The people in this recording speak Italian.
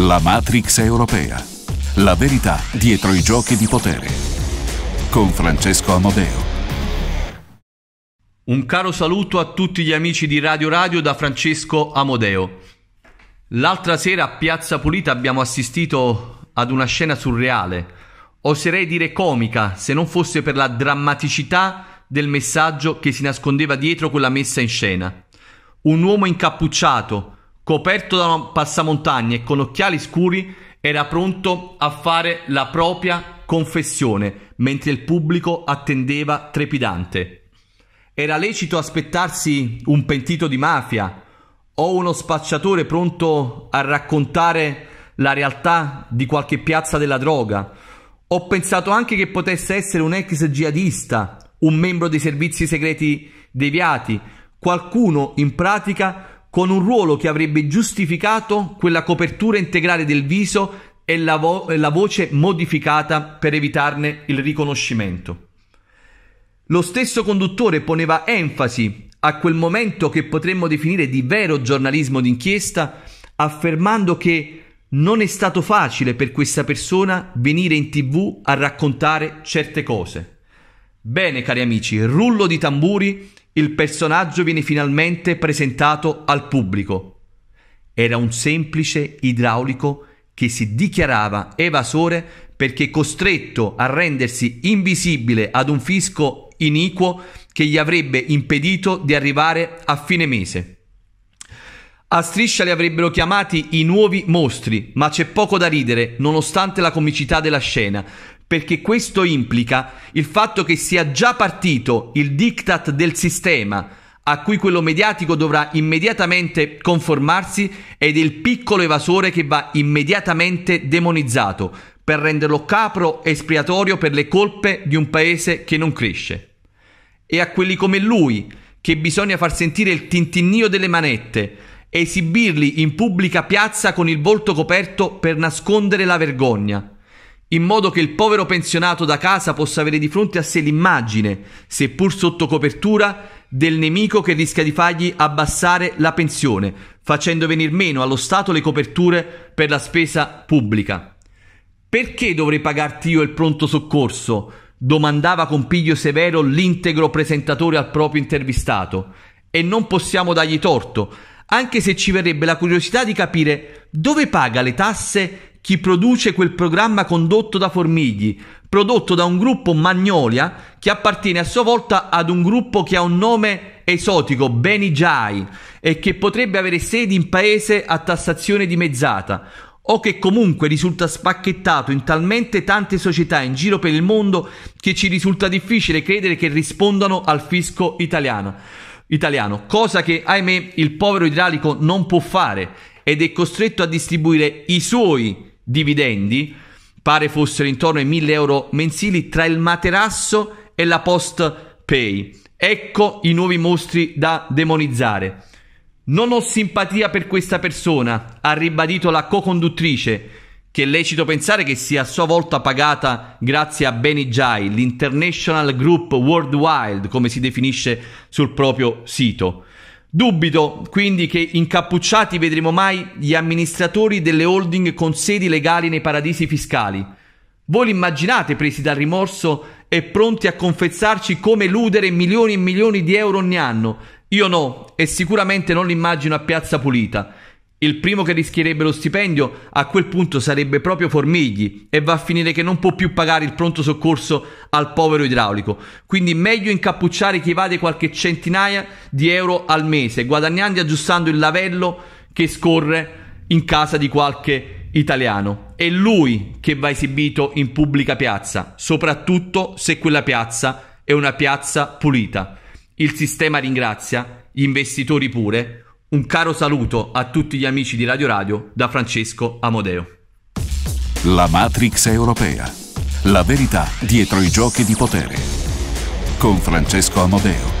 La Matrix europea. La verità dietro i giochi di potere. Con Francesco Amodeo. Un caro saluto a tutti gli amici di Radio Radio da Francesco Amodeo. L'altra sera a Piazza Pulita abbiamo assistito ad una scena surreale, oserei dire comica, se non fosse per la drammaticità del messaggio che si nascondeva dietro quella messa in scena. Un uomo incappucciato, coperto da un passamontagna e con occhiali scuri, era pronto a fare la propria confessione, mentre il pubblico attendeva trepidante. Era lecito aspettarsi un pentito di mafia o uno spacciatore pronto a raccontare la realtà di qualche piazza della droga. Ho pensato anche che potesse essere un ex jihadista, un membro dei servizi segreti deviati, qualcuno in pratica con un ruolo che avrebbe giustificato quella copertura integrale del viso e la, vo- e la voce modificata per evitarne il riconoscimento. Lo stesso conduttore poneva enfasi a quel momento che potremmo definire di vero giornalismo d'inchiesta, affermando che non è stato facile per questa persona venire in tv a raccontare certe cose. Bene, cari amici, rullo di tamburi, il personaggio viene finalmente presentato al pubblico. Era un semplice idraulico che si dichiarava evasore perché costretto a rendersi invisibile ad un fisco iniquo che gli avrebbe impedito di arrivare a fine mese. A striscia li avrebbero chiamati i nuovi mostri, ma c'è poco da ridere, nonostante la comicità della scena, perché questo implica il fatto che sia già partito il diktat del sistema a cui quello mediatico dovrà immediatamente conformarsi ed è il piccolo evasore che va immediatamente demonizzato per renderlo capro espiatorio per le colpe di un paese che non cresce. E a quelli come lui che bisogna far sentire il tintinnio delle manette, esibirli in pubblica piazza con il volto coperto per nascondere la vergogna in modo che il povero pensionato da casa possa avere di fronte a sé l'immagine, seppur sotto copertura, del nemico che rischia di fargli abbassare la pensione, facendo venir meno allo Stato le coperture per la spesa pubblica. Perché dovrei pagarti io il pronto soccorso? domandava con piglio severo l'integro presentatore al proprio intervistato. E non possiamo dargli torto, anche se ci verrebbe la curiosità di capire dove paga le tasse chi produce quel programma condotto da Formigli, prodotto da un gruppo Magnolia che appartiene a sua volta ad un gruppo che ha un nome esotico, Beni Jai, e che potrebbe avere sedi in paese a tassazione dimezzata, o che comunque risulta spacchettato in talmente tante società in giro per il mondo che ci risulta difficile credere che rispondano al fisco italiano italiano, cosa che ahimè il povero idraulico non può fare ed è costretto a distribuire i suoi dividendi, pare fossero intorno ai 1000 euro mensili, tra il materasso e la post pay. Ecco i nuovi mostri da demonizzare. Non ho simpatia per questa persona, ha ribadito la co-conduttrice che è lecito pensare che sia a sua volta pagata grazie a Benny Jai, l'International Group Worldwide, come si definisce sul proprio sito. Dubito quindi che incappucciati vedremo mai gli amministratori delle holding con sedi legali nei paradisi fiscali. Voi li immaginate presi dal rimorso e pronti a confessarci come eludere milioni e milioni di euro ogni anno? Io no, e sicuramente non l'immagino a Piazza Pulita. Il primo che rischierebbe lo stipendio a quel punto sarebbe proprio Formigli e va a finire che non può più pagare il pronto soccorso al povero idraulico. Quindi meglio incappucciare chi evade qualche centinaia di euro al mese, guadagnando e aggiustando il lavello che scorre in casa di qualche italiano. È lui che va esibito in pubblica piazza, soprattutto se quella piazza è una piazza pulita. Il sistema ringrazia, gli investitori pure un caro saluto a tutti gli amici di Radio Radio da Francesco Amodeo. La Matrix europea. La verità dietro i giochi di potere. Con Francesco Amodeo.